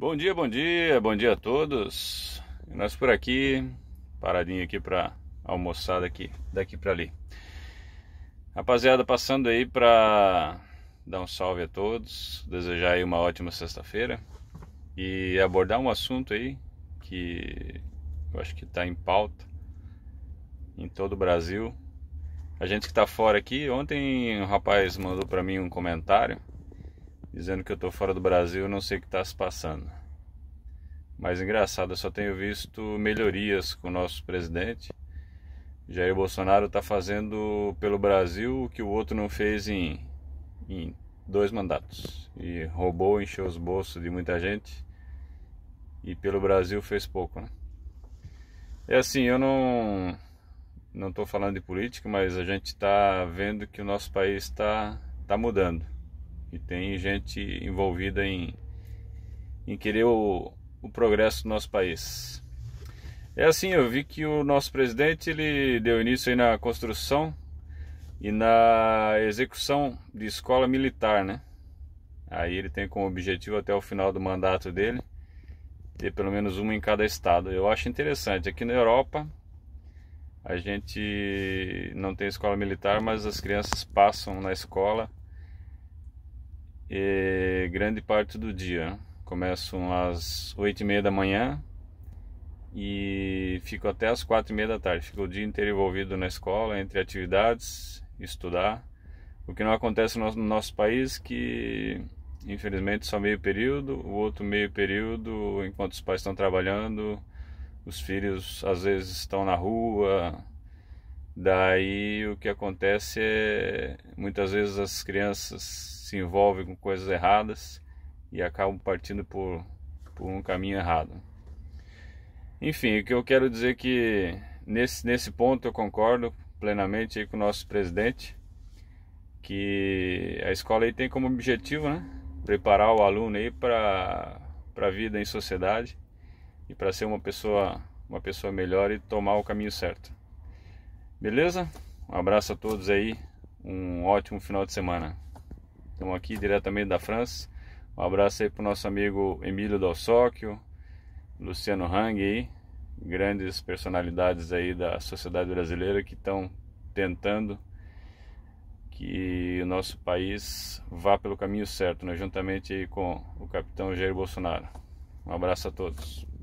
Bom dia, bom dia, bom dia a todos. Nós por aqui, paradinho aqui para almoçar daqui, daqui para ali. Rapaziada, passando aí para dar um salve a todos, desejar aí uma ótima sexta-feira e abordar um assunto aí que eu acho que está em pauta em todo o Brasil. A gente que está fora aqui, ontem um rapaz mandou para mim um comentário dizendo que eu estou fora do Brasil eu não sei o que está se passando. Mas engraçado, eu só tenho visto melhorias com o nosso presidente. Jair Bolsonaro está fazendo pelo Brasil o que o outro não fez em, em dois mandatos. E roubou, encheu os bolsos de muita gente. E pelo Brasil fez pouco, né? É assim, eu não não estou falando de política, mas a gente está vendo que o nosso país está tá mudando. E tem gente envolvida em, em querer o, o progresso do nosso país. É assim, eu vi que o nosso presidente ele deu início aí na construção e na execução de escola militar, né? Aí ele tem como objetivo até o final do mandato dele ter pelo menos uma em cada estado. Eu acho interessante. Aqui na Europa a gente não tem escola militar, mas as crianças passam na escola e grande parte do dia. Começo às 8 e meia da manhã e fico até às quatro e meia da tarde. Fico o dia inteiro envolvido na escola, entre atividades, estudar. O que não acontece no nosso país que infelizmente só meio período, o outro meio período, enquanto os pais estão trabalhando, os filhos às vezes estão na rua. Daí o que acontece é muitas vezes as crianças se envolvem com coisas erradas e acabam partindo por, por um caminho errado. Enfim, o que eu quero dizer é que nesse, nesse ponto eu concordo plenamente com o nosso presidente, que a escola aí tem como objetivo né, preparar o aluno aí para a vida em sociedade e para ser uma pessoa, uma pessoa melhor e tomar o caminho certo. Beleza? Um abraço a todos aí, um ótimo final de semana. Estamos aqui diretamente da França. Um abraço aí pro nosso amigo Emílio Dalsóquio, Luciano Hang aí, grandes personalidades aí da sociedade brasileira que estão tentando que o nosso país vá pelo caminho certo, né? juntamente com o capitão Jair Bolsonaro. Um abraço a todos.